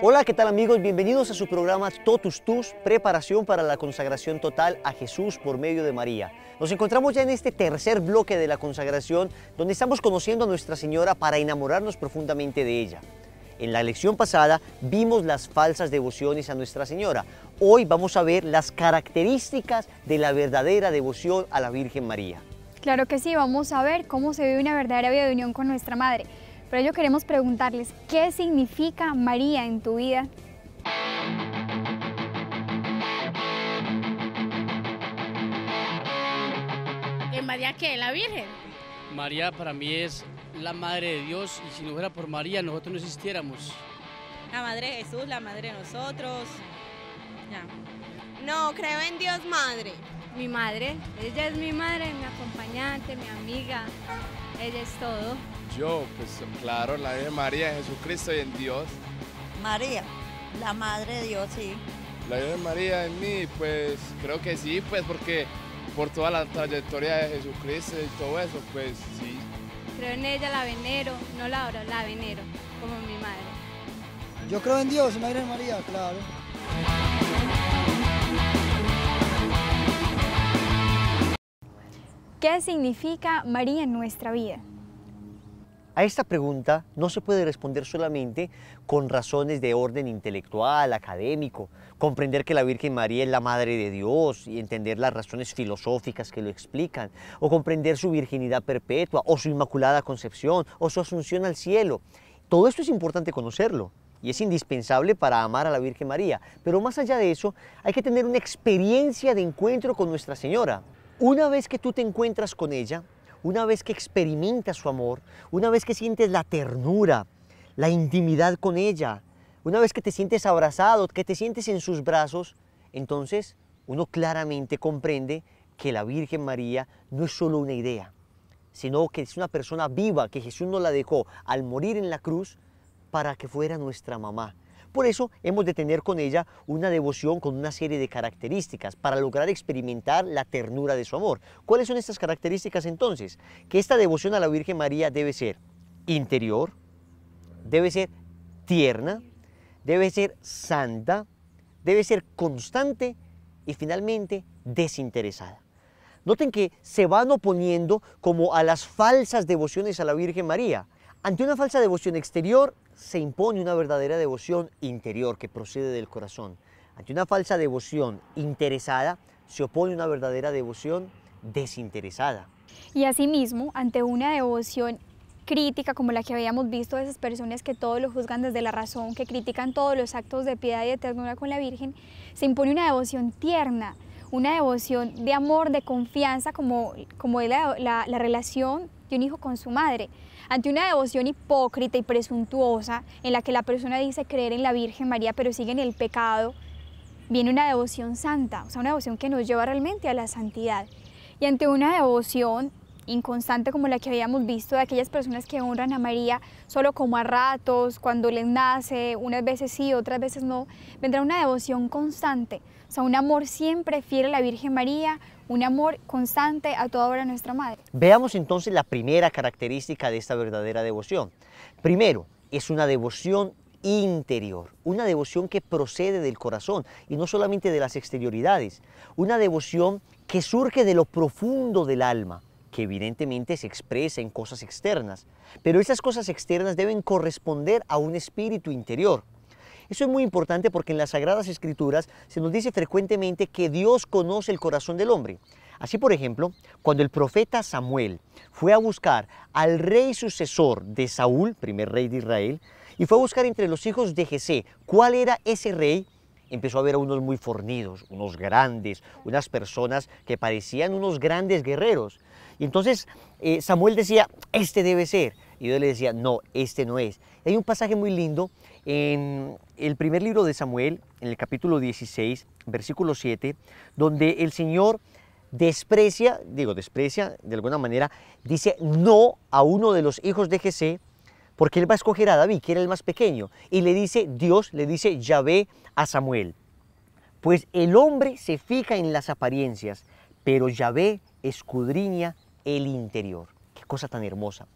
Hola, ¿qué tal amigos? Bienvenidos a su programa Totus Tus, preparación para la consagración total a Jesús por medio de María. Nos encontramos ya en este tercer bloque de la consagración, donde estamos conociendo a Nuestra Señora para enamorarnos profundamente de ella. En la lección pasada vimos las falsas devociones a Nuestra Señora. Hoy vamos a ver las características de la verdadera devoción a la Virgen María. Claro que sí, vamos a ver cómo se vive una verdadera vida de unión con nuestra madre. Pero ello queremos preguntarles, ¿qué significa María en tu vida? ¿En María qué? ¿La Virgen? María para mí es la Madre de Dios y si no fuera por María nosotros no existiéramos. La Madre de Jesús, la Madre de nosotros. No, creo en Dios Madre mi madre. Ella es mi madre, mi acompañante, mi amiga. Ella es todo. Yo, pues claro, la Virgen María, Jesucristo y en Dios. María, la Madre de Dios, sí. La Virgen María en mí, pues creo que sí, pues porque por toda la trayectoria de Jesucristo y todo eso, pues sí. Creo en ella, la venero, no la oro, la venero, como mi madre. Yo creo en Dios, en la Virgen María, claro. ¿Qué significa María en nuestra vida? A esta pregunta no se puede responder solamente con razones de orden intelectual, académico, comprender que la Virgen María es la Madre de Dios y entender las razones filosóficas que lo explican, o comprender su virginidad perpetua, o su inmaculada concepción, o su asunción al cielo. Todo esto es importante conocerlo y es indispensable para amar a la Virgen María, pero más allá de eso hay que tener una experiencia de encuentro con Nuestra Señora. Una vez que tú te encuentras con ella, una vez que experimentas su amor, una vez que sientes la ternura, la intimidad con ella, una vez que te sientes abrazado, que te sientes en sus brazos, entonces uno claramente comprende que la Virgen María no es solo una idea, sino que es una persona viva que Jesús nos la dejó al morir en la cruz para que fuera nuestra mamá, por eso hemos de tener con ella una devoción con una serie de características para lograr experimentar la ternura de su amor. ¿Cuáles son estas características entonces? Que esta devoción a la Virgen María debe ser interior, debe ser tierna, debe ser santa, debe ser constante y finalmente desinteresada. Noten que se van oponiendo como a las falsas devociones a la Virgen María. Ante una falsa devoción exterior, se impone una verdadera devoción interior que procede del corazón. Ante una falsa devoción interesada, se opone una verdadera devoción desinteresada. Y asimismo, ante una devoción crítica como la que habíamos visto de esas personas que todo lo juzgan desde la razón, que critican todos los actos de piedad y de ternura con la Virgen, se impone una devoción tierna, una devoción de amor, de confianza, como, como es la relación de un hijo con su madre ante una devoción hipócrita y presuntuosa en la que la persona dice creer en la Virgen María pero sigue en el pecado, viene una devoción santa, o sea, una devoción que nos lleva realmente a la santidad. Y ante una devoción inconstante como la que habíamos visto de aquellas personas que honran a María solo como a ratos, cuando les nace, unas veces sí, otras veces no, vendrá una devoción constante, o sea, un amor siempre fiel a la Virgen María, un amor constante a toda hora a nuestra Madre. Veamos entonces la primera característica de esta verdadera devoción. Primero, es una devoción interior, una devoción que procede del corazón y no solamente de las exterioridades, una devoción que surge de lo profundo del alma, que evidentemente se expresa en cosas externas, pero esas cosas externas deben corresponder a un espíritu interior. Eso es muy importante porque en las Sagradas Escrituras se nos dice frecuentemente que Dios conoce el corazón del hombre. Así, por ejemplo, cuando el profeta Samuel fue a buscar al rey sucesor de Saúl, primer rey de Israel, y fue a buscar entre los hijos de Jesé cuál era ese rey, empezó a ver a unos muy fornidos, unos grandes, unas personas que parecían unos grandes guerreros. Y entonces eh, Samuel decía, este debe ser. Y yo le decía, no, este no es. hay un pasaje muy lindo en el primer libro de Samuel, en el capítulo 16, versículo 7, donde el Señor desprecia, digo desprecia de alguna manera, dice no a uno de los hijos de Jesé, porque él va a escoger a David, que era el más pequeño, y le dice Dios, le dice Yahvé a Samuel. Pues el hombre se fija en las apariencias, pero Yahvé escudriña el interior cosa tan hermosa.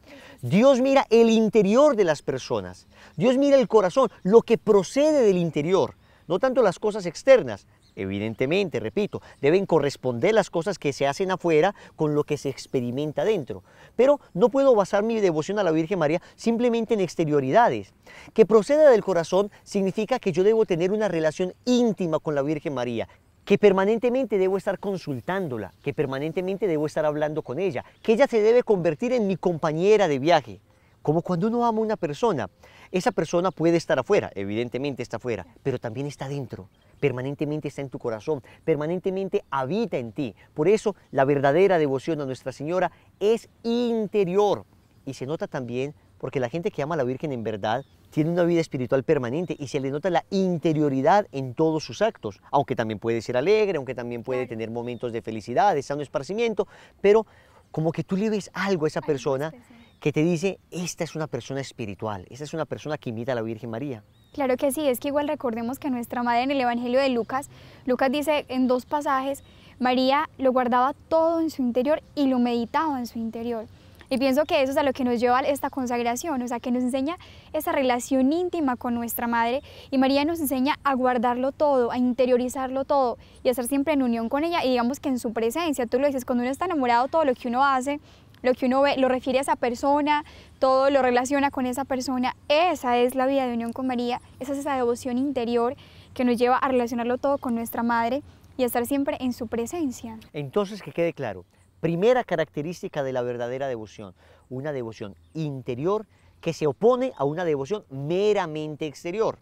Dios mira el interior de las personas, Dios mira el corazón, lo que procede del interior, no tanto las cosas externas. Evidentemente, repito, deben corresponder las cosas que se hacen afuera con lo que se experimenta dentro. Pero no puedo basar mi devoción a la Virgen María simplemente en exterioridades. Que proceda del corazón significa que yo debo tener una relación íntima con la Virgen María, que permanentemente debo estar consultándola, que permanentemente debo estar hablando con ella, que ella se debe convertir en mi compañera de viaje. Como cuando uno ama a una persona, esa persona puede estar afuera, evidentemente está afuera, pero también está dentro, permanentemente está en tu corazón, permanentemente habita en ti. Por eso la verdadera devoción a Nuestra Señora es interior y se nota también porque la gente que ama a la Virgen en verdad tiene una vida espiritual permanente y se le nota la interioridad en todos sus actos, aunque también puede ser alegre, aunque también puede tener momentos de felicidad, de sano esparcimiento, pero como que tú le ves algo a esa persona que te dice, esta es una persona espiritual, esta es una persona que imita a la Virgen María. Claro que sí, es que igual recordemos que nuestra madre en el Evangelio de Lucas, Lucas dice en dos pasajes, María lo guardaba todo en su interior y lo meditaba en su interior. Y pienso que eso es a lo que nos lleva esta consagración, o sea, que nos enseña esa relación íntima con nuestra madre y María nos enseña a guardarlo todo, a interiorizarlo todo y a estar siempre en unión con ella y digamos que en su presencia, tú lo dices, cuando uno está enamorado, todo lo que uno hace, lo que uno ve, lo refiere a esa persona, todo lo relaciona con esa persona, esa es la vida de unión con María, esa es esa devoción interior que nos lleva a relacionarlo todo con nuestra madre y a estar siempre en su presencia. Entonces, que quede claro, primera característica de la verdadera devoción, una devoción interior que se opone a una devoción meramente exterior.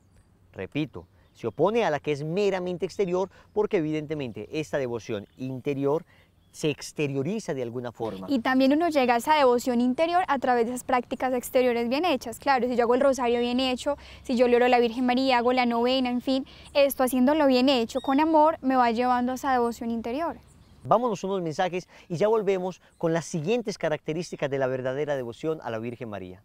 Repito, se opone a la que es meramente exterior porque evidentemente esta devoción interior se exterioriza de alguna forma. Y también uno llega a esa devoción interior a través de esas prácticas exteriores bien hechas. Claro, si yo hago el rosario bien hecho, si yo le oro a la Virgen María, hago la novena, en fin, esto haciéndolo bien hecho, con amor, me va llevando a esa devoción interior. Vámonos unos mensajes y ya volvemos con las siguientes características de la verdadera devoción a la Virgen María.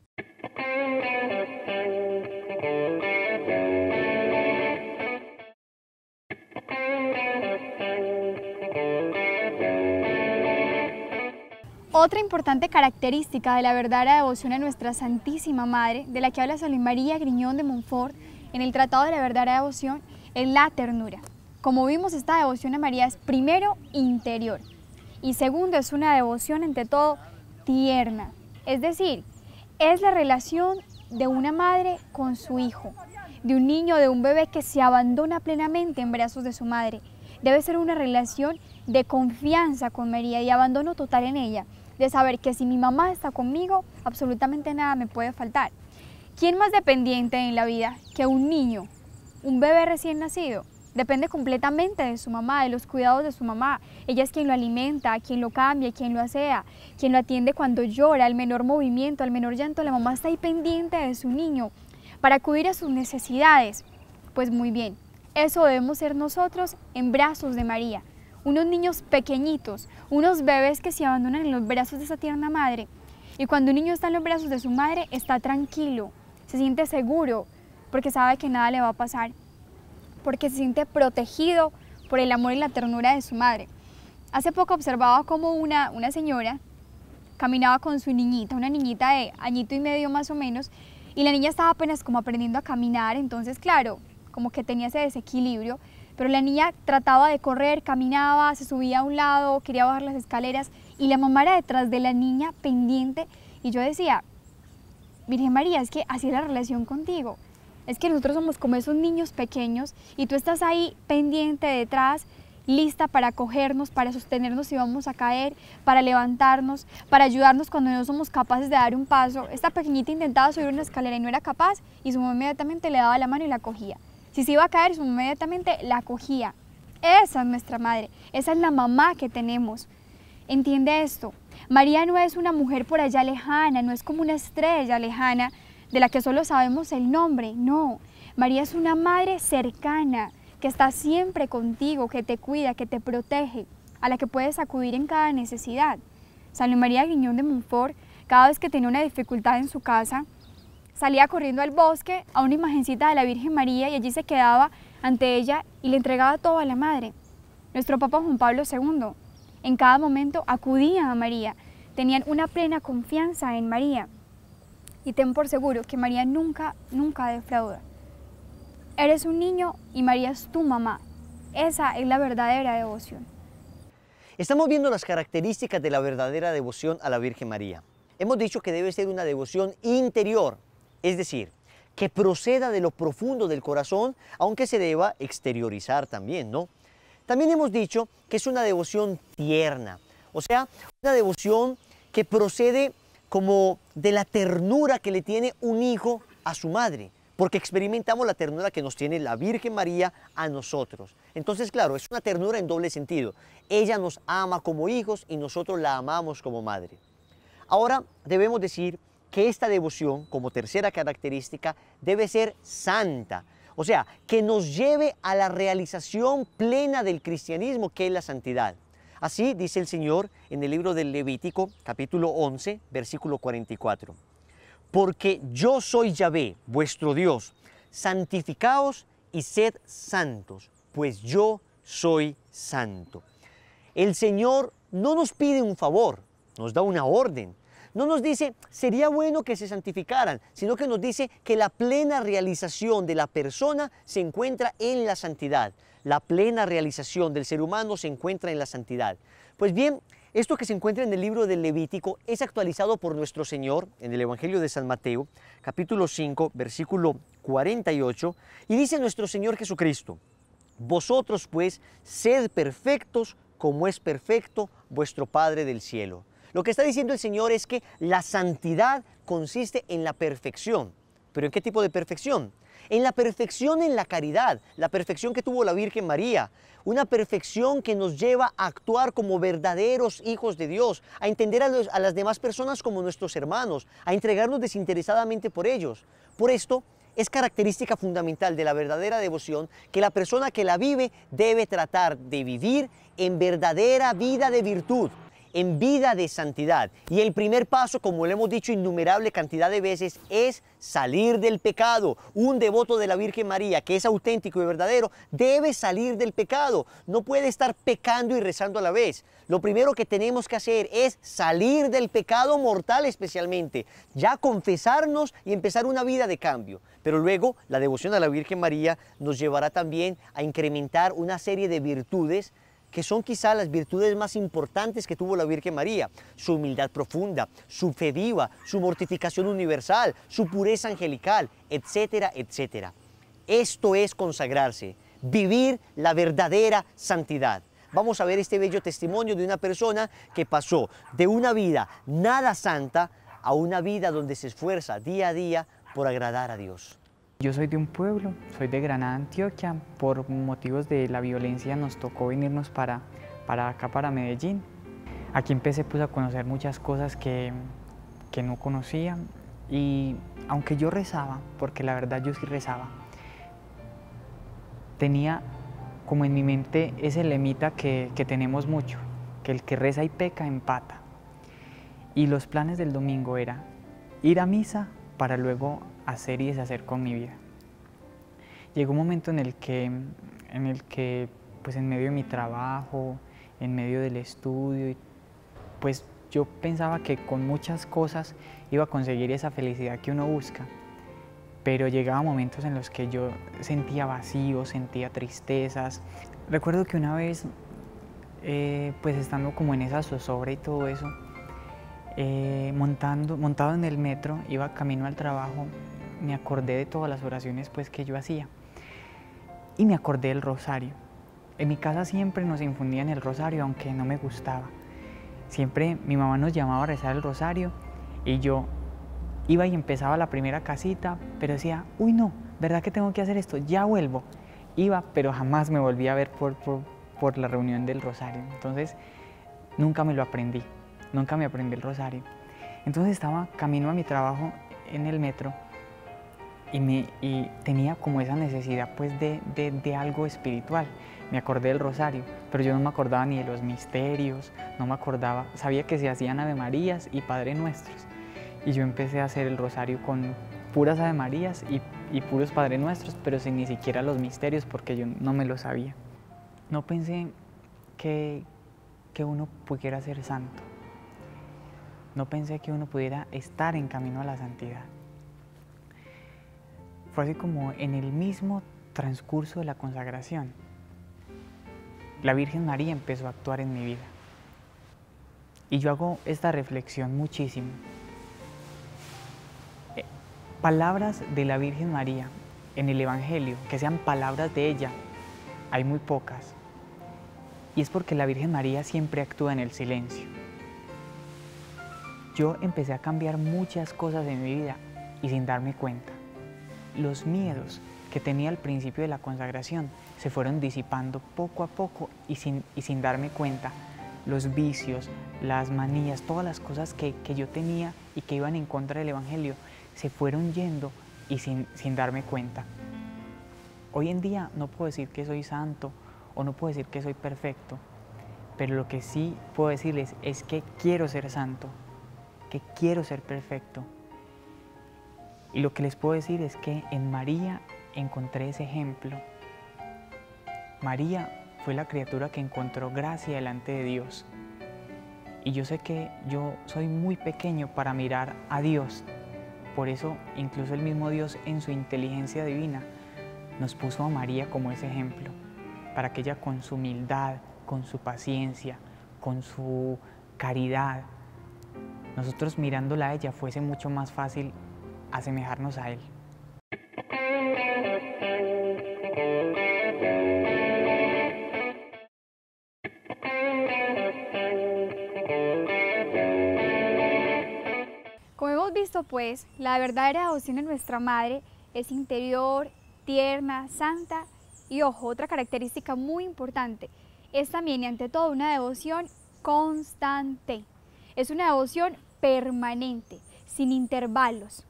Otra importante característica de la verdadera devoción a nuestra Santísima Madre, de la que habla Solín María Griñón de Montfort en el Tratado de la Verdadera Devoción, es la ternura. Como vimos, esta devoción a María es primero interior y segundo es una devoción ante todo tierna. Es decir, es la relación de una madre con su hijo, de un niño, de un bebé que se abandona plenamente en brazos de su madre. Debe ser una relación de confianza con María y abandono total en ella, de saber que si mi mamá está conmigo, absolutamente nada me puede faltar. ¿Quién más dependiente en la vida que un niño, un bebé recién nacido? depende completamente de su mamá, de los cuidados de su mamá. Ella es quien lo alimenta, quien lo cambia, quien lo asea, quien lo atiende cuando llora, al menor movimiento, al menor llanto. La mamá está ahí pendiente de su niño para acudir a sus necesidades. Pues muy bien, eso debemos ser nosotros en brazos de María. Unos niños pequeñitos, unos bebés que se abandonan en los brazos de esa tierna madre. Y cuando un niño está en los brazos de su madre, está tranquilo, se siente seguro, porque sabe que nada le va a pasar porque se siente protegido por el amor y la ternura de su madre. Hace poco observaba como una, una señora caminaba con su niñita, una niñita de añito y medio más o menos, y la niña estaba apenas como aprendiendo a caminar, entonces claro, como que tenía ese desequilibrio, pero la niña trataba de correr, caminaba, se subía a un lado, quería bajar las escaleras, y la mamá era detrás de la niña pendiente, y yo decía, Virgen María, es que así es la relación contigo, es que nosotros somos como esos niños pequeños y tú estás ahí pendiente detrás, lista para acogernos, para sostenernos si vamos a caer, para levantarnos, para ayudarnos cuando no somos capaces de dar un paso. Esta pequeñita intentaba subir una escalera y no era capaz y su mamá inmediatamente le daba la mano y la cogía. Si se iba a caer, su mamá inmediatamente la cogía. Esa es nuestra madre, esa es la mamá que tenemos. Entiende esto. María no es una mujer por allá lejana, no es como una estrella lejana, de la que solo sabemos el nombre, no. María es una madre cercana, que está siempre contigo, que te cuida, que te protege, a la que puedes acudir en cada necesidad. San María Guiñón de Montfort, cada vez que tenía una dificultad en su casa, salía corriendo al bosque a una imagencita de la Virgen María y allí se quedaba ante ella y le entregaba todo a la Madre. Nuestro Papa Juan Pablo II en cada momento acudía a María, tenían una plena confianza en María y ten por seguro que María nunca, nunca defrauda. Eres un niño y María es tu mamá. Esa es la verdadera devoción. Estamos viendo las características de la verdadera devoción a la Virgen María. Hemos dicho que debe ser una devoción interior, es decir, que proceda de lo profundo del corazón, aunque se deba exteriorizar también, ¿no? También hemos dicho que es una devoción tierna, o sea, una devoción que procede como de la ternura que le tiene un hijo a su madre, porque experimentamos la ternura que nos tiene la Virgen María a nosotros. Entonces, claro, es una ternura en doble sentido. Ella nos ama como hijos y nosotros la amamos como madre. Ahora debemos decir que esta devoción, como tercera característica, debe ser santa. O sea, que nos lleve a la realización plena del cristianismo, que es la santidad. Así dice el Señor en el libro del Levítico capítulo 11 versículo 44. Porque yo soy Yahvé, vuestro Dios, santificaos y sed santos, pues yo soy santo. El Señor no nos pide un favor, nos da una orden. No nos dice, sería bueno que se santificaran, sino que nos dice que la plena realización de la persona se encuentra en la santidad. La plena realización del ser humano se encuentra en la santidad. Pues bien, esto que se encuentra en el libro del Levítico es actualizado por nuestro Señor en el Evangelio de San Mateo, capítulo 5, versículo 48, y dice nuestro Señor Jesucristo, Vosotros pues sed perfectos como es perfecto vuestro Padre del cielo. Lo que está diciendo el Señor es que la santidad consiste en la perfección. ¿Pero en qué tipo de perfección? en la perfección en la caridad, la perfección que tuvo la Virgen María, una perfección que nos lleva a actuar como verdaderos hijos de Dios, a entender a, las demás personas como nuestros hermanos, a entregarnos desinteresadamente por ellos. Por esto, es característica fundamental de la verdadera devoción que la persona que la vive debe tratar de vivir en verdadera vida de virtud, en vida de santidad. Y el primer paso, como lo hemos dicho innumerable cantidad de veces, es salir del pecado. Un devoto de la Virgen María que es auténtico y verdadero debe salir del pecado. No puede estar pecando y rezando a la vez. Lo primero que tenemos que hacer es salir del pecado mortal especialmente, ya confesarnos y empezar una vida de cambio. Pero luego la devoción a la Virgen María nos llevará también a incrementar una serie de virtudes que son quizá las virtudes más importantes que tuvo la Virgen María, su humildad profunda, su fe viva, su mortificación universal, su pureza angelical, etcétera, etcétera. Esto es consagrarse, vivir la verdadera santidad. Vamos a ver este bello testimonio de una persona que pasó de una vida nada santa a una vida donde se esfuerza día a día por agradar a Dios. Yo soy de un pueblo, soy de Granada, Antioquia. Por motivos de la violencia nos tocó venirnos para, para acá, para Medellín. Aquí empecé pues, a conocer muchas cosas que, que no conocía y aunque yo rezaba, porque la verdad yo sí rezaba, tenía como en mi mente ese lemita que, que tenemos mucho, que el que reza y peca empata. Y los planes del domingo era ir a misa, para luego hacer y deshacer con mi vida. Llegó un momento en el que, en el que pues en medio de mi trabajo, en medio del estudio, pues yo pensaba que con muchas cosas iba a conseguir esa felicidad que uno busca, pero llegaba momentos en los que yo sentía vacío, sentía tristezas. Recuerdo que una vez, eh, pues estando como en esa zozobra y todo eso, eh, montando, montado en el metro, iba camino al trabajo, me acordé de todas las oraciones pues, que yo hacía y me acordé del rosario. En mi casa siempre nos infundían el rosario, aunque no me gustaba. Siempre mi mamá nos llamaba a rezar el rosario y yo iba y empezaba la primera casita, pero decía, uy no, ¿verdad que tengo que hacer esto? Ya vuelvo. Iba, pero jamás me volví a ver por la reunión del rosario. Entonces, nunca me lo aprendí nunca me aprendí el rosario. Entonces estaba camino a mi trabajo en el metro y, me, tenía como esa necesidad pues de, algo espiritual. Me acordé del rosario, pero yo no me acordaba ni de los misterios, no me acordaba, sabía que se hacían Ave Marías y Padre Nuestros. Y yo empecé a hacer el rosario con puras Ave Marías y, puros Padre Nuestros, pero sin ni siquiera los misterios porque yo no me lo sabía. No pensé que uno pudiera ser santo no pensé que uno pudiera estar en camino a la santidad. Fue así como en el mismo transcurso de la consagración, la Virgen María empezó a actuar en mi vida. Y yo hago esta reflexión muchísimo. Eh, palabras de la Virgen María en el Evangelio, que sean palabras de ella, hay muy pocas. Y es porque la Virgen María siempre actúa en el silencio yo empecé a cambiar muchas cosas en mi vida y sin darme cuenta. Los miedos que tenía al principio de la consagración se fueron disipando poco a poco y sin, darme cuenta. Los vicios, las manías, todas las cosas que, yo tenía y que iban en contra del Evangelio se fueron yendo y sin, sin darme cuenta. Hoy en día no puedo decir que soy santo o no puedo decir que soy perfecto, pero lo que sí puedo decirles es que quiero ser santo, que quiero ser perfecto. Y lo que les puedo decir es que en María encontré ese ejemplo. María fue la criatura que encontró gracia delante de Dios. Y yo sé que yo soy muy pequeño para mirar a Dios. Por eso incluso el mismo Dios en su inteligencia divina nos puso a María como ese ejemplo, para que ella con su humildad, con su paciencia, con su caridad, nosotros mirándola a ella fuese mucho más fácil asemejarnos a él. Como hemos visto pues, la verdadera devoción de nuestra madre es interior, tierna, santa y ojo, otra característica muy importante, es también y ante todo una devoción constante. Es una devoción permanente, sin intervalos.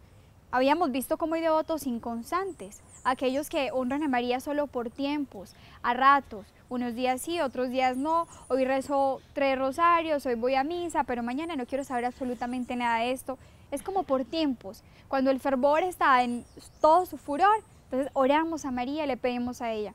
Habíamos visto cómo hay devotos inconstantes, aquellos que honran a María solo por tiempos, a ratos, unos días sí, otros días no, hoy rezo tres rosarios, hoy voy a misa, pero mañana no quiero saber absolutamente nada de esto. Es como por tiempos, cuando el fervor está en todo su furor, entonces oramos a María, y le pedimos a ella.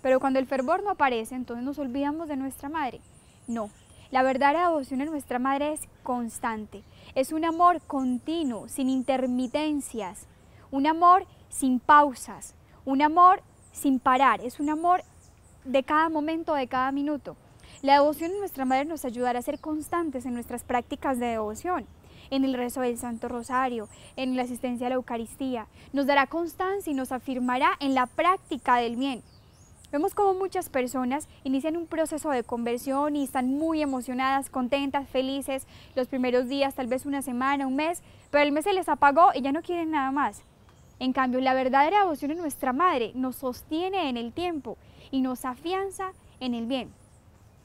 Pero cuando el fervor no aparece, entonces nos olvidamos de nuestra madre. No, la verdadera devoción a nuestra Madre es constante, es un amor continuo, sin intermitencias, un amor sin pausas, un amor sin parar, es un amor de cada momento, de cada minuto. La devoción a nuestra Madre nos ayudará a ser constantes en nuestras prácticas de devoción, en el rezo del Santo Rosario, en la asistencia a la Eucaristía. Nos dará constancia y nos afirmará en la práctica del bien, Vemos como muchas personas inician un proceso de conversión y están muy emocionadas, contentas, felices, los primeros días, tal vez una semana, un mes, pero el mes se les apagó y ya no quieren nada más. En cambio, la verdadera devoción a nuestra madre nos sostiene en el tiempo y nos afianza en el bien.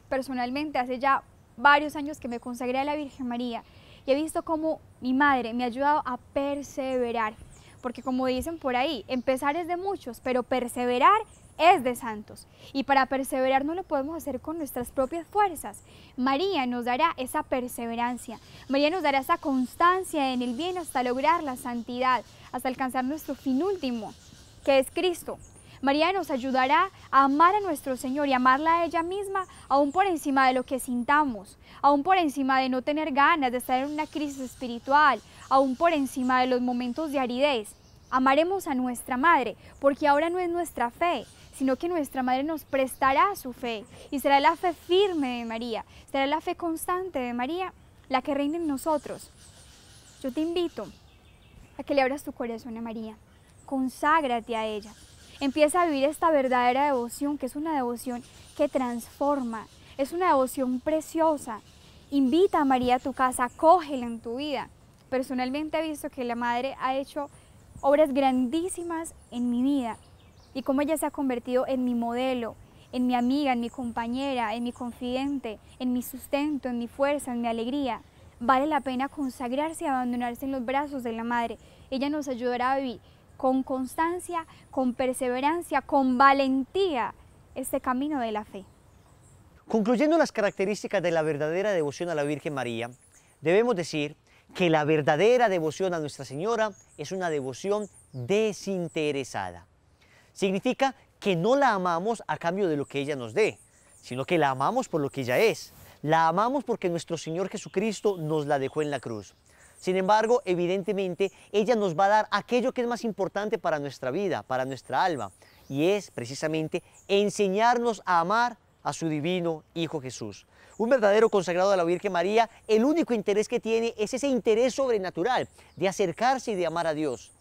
Personalmente, hace ya varios años que me consagré a la Virgen María y he visto cómo mi madre me ha ayudado a perseverar. Porque como dicen por ahí, empezar es de muchos, pero perseverar es de santos y para perseverar no lo podemos hacer con nuestras propias fuerzas. María nos dará esa perseverancia, María nos dará esa constancia en el bien hasta lograr la santidad, hasta alcanzar nuestro fin último, que es Cristo. María nos ayudará a amar a nuestro Señor y amarla a ella misma, aún por encima de lo que sintamos, aún por encima de no tener ganas de estar en una crisis espiritual, aún por encima de los momentos de aridez. Amaremos a nuestra madre, porque ahora no es nuestra fe, sino que nuestra Madre nos prestará su fe y será la fe firme de María, será la fe constante de María la que reina en nosotros. Yo te invito a que le abras tu corazón a María, conságrate a ella, empieza a vivir esta verdadera devoción, que es una devoción que transforma, es una devoción preciosa. Invita a María a tu casa, acógela en tu vida. Personalmente he visto que la Madre ha hecho obras grandísimas en mi vida y como ella se ha convertido en mi modelo, en mi amiga, en mi compañera, en mi confidente, en mi sustento, en mi fuerza, en mi alegría. Vale la pena consagrarse y abandonarse en los brazos de la Madre. Ella nos ayudará a vivir con constancia, con perseverancia, con valentía este camino de la fe. Concluyendo las características de la verdadera devoción a la Virgen María, debemos decir que la verdadera devoción a Nuestra Señora es una devoción desinteresada. Significa que no la amamos a cambio de lo que ella nos dé, sino que la amamos por lo que ella es. La amamos porque nuestro Señor Jesucristo nos la dejó en la cruz. Sin embargo, evidentemente, ella nos va a dar aquello que es más importante para nuestra vida, para nuestra alma, y es precisamente enseñarnos a amar a su divino Hijo Jesús. Un verdadero consagrado a la Virgen María, el único interés que tiene es ese interés sobrenatural de acercarse y de amar a Dios.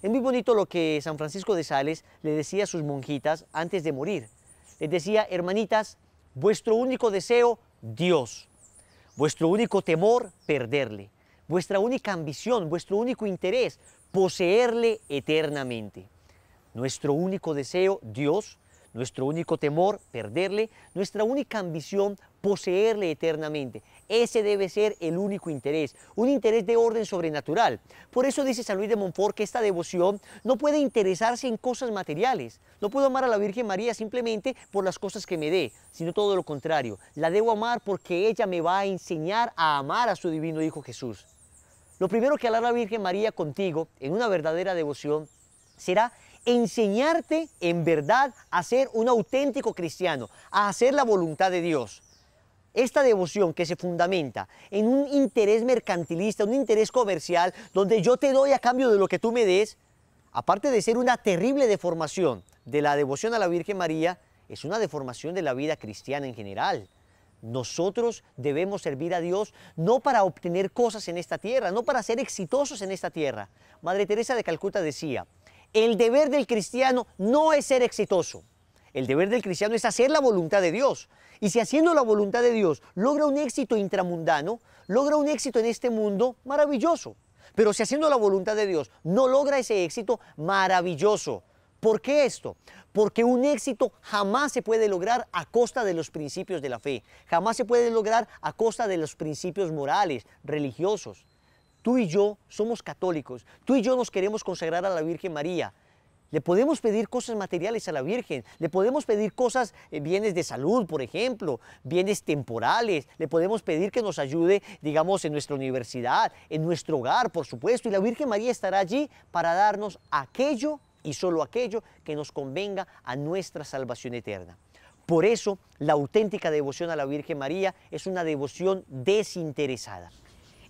Es muy bonito lo que San Francisco de Sales le decía a sus monjitas antes de morir. Les decía, hermanitas, vuestro único deseo, Dios. Vuestro único temor, perderle. Vuestra única ambición, vuestro único interés, poseerle eternamente. Nuestro único deseo, Dios, nuestro único temor, perderle. Nuestra única ambición, poseerle eternamente. Ese debe ser el único interés, un interés de orden sobrenatural. Por eso dice San Luis de Montfort que esta devoción no puede interesarse en cosas materiales. No puedo amar a la Virgen María simplemente por las cosas que me dé, sino todo lo contrario. La debo amar porque ella me va a enseñar a amar a su divino Hijo Jesús. Lo primero que hará la Virgen María contigo en una verdadera devoción será enseñarte en verdad a ser un auténtico cristiano, a hacer la voluntad de Dios. Esta devoción que se fundamenta en un interés mercantilista, un interés comercial, donde yo te doy a cambio de lo que tú me des, aparte de ser una terrible deformación de la devoción a la Virgen María, es una deformación de la vida cristiana en general. Nosotros debemos servir a Dios no para obtener cosas en esta tierra, no para ser exitosos en esta tierra. Madre Teresa de Calcuta decía, el deber del cristiano no es ser exitoso. El deber del cristiano es hacer la voluntad de Dios. Y si haciendo la voluntad de Dios logra un éxito intramundano, logra un éxito en este mundo, maravilloso. Pero si haciendo la voluntad de Dios no logra ese éxito, maravilloso. ¿Por qué esto? Porque un éxito jamás se puede lograr a costa de los principios de la fe, jamás se puede lograr a costa de los principios morales, religiosos. Tú y yo somos católicos, tú y yo nos queremos consagrar a la Virgen María. Le podemos pedir cosas materiales a la Virgen, le podemos pedir cosas, eh, bienes de salud, por ejemplo, bienes temporales, le podemos pedir que nos ayude, digamos, en nuestra universidad, en nuestro hogar, por supuesto, y la Virgen María estará allí para darnos aquello y solo aquello que nos convenga a nuestra salvación eterna. Por eso, la auténtica devoción a la Virgen María es una devoción desinteresada.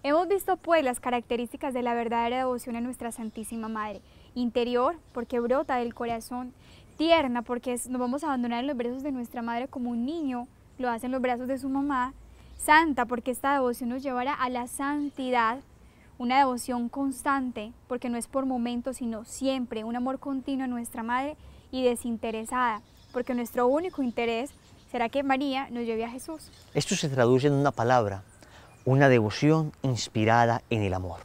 Hemos visto pues las características de la verdadera devoción a nuestra Santísima Madre. Interior, porque brota del corazón. Tierna, porque nos vamos a abandonar en los brazos de nuestra madre como un niño lo hace en los brazos de su mamá. Santa, porque esta devoción nos llevará a la santidad. Una devoción constante, porque no es por momentos, sino siempre. Un amor continuo a nuestra madre y desinteresada, porque nuestro único interés será que María nos lleve a Jesús. Esto se traduce en una palabra, una devoción inspirada en el amor.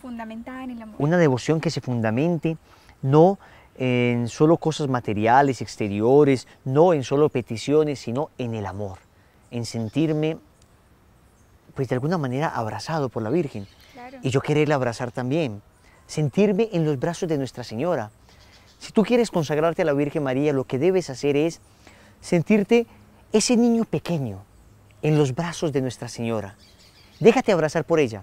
Fundamentada en el amor. Una devoción que se fundamente no en solo cosas materiales, exteriores, no en solo peticiones, sino en el amor, en sentirme, pues de alguna manera, abrazado por la Virgen. Y yo quererla abrazar también, sentirme en los brazos de Nuestra Señora. Si tú quieres consagrarte a la Virgen María, lo que debes hacer es sentirte ese niño pequeño, en los brazos de Nuestra Señora. Déjate abrazar por ella.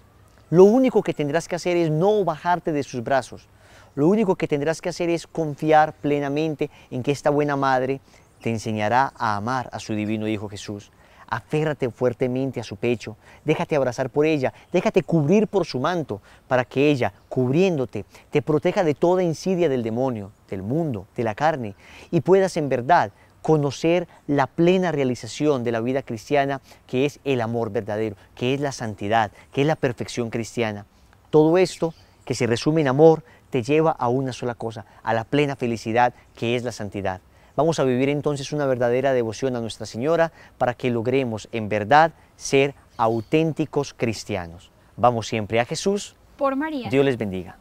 Lo único que tendrás que hacer es no bajarte de sus brazos. Lo único que tendrás que hacer es confiar plenamente en que esta buena madre te enseñará a amar a su divino Hijo Jesús. Aférrate fuertemente a su pecho, déjate abrazar por ella, déjate cubrir por su manto, para que ella, cubriéndote, te proteja de toda insidia del demonio, del mundo, de la carne, y puedas en verdad conocer la plena realización de la vida cristiana, que es el amor verdadero, que es la santidad, que es la perfección cristiana. Todo esto, que se resume en amor, te lleva a una sola cosa, a la plena felicidad, que es la santidad. Vamos a vivir entonces una verdadera devoción a Nuestra Señora para que logremos en verdad ser auténticos cristianos. Vamos siempre a Jesús. Por María. Dios les bendiga.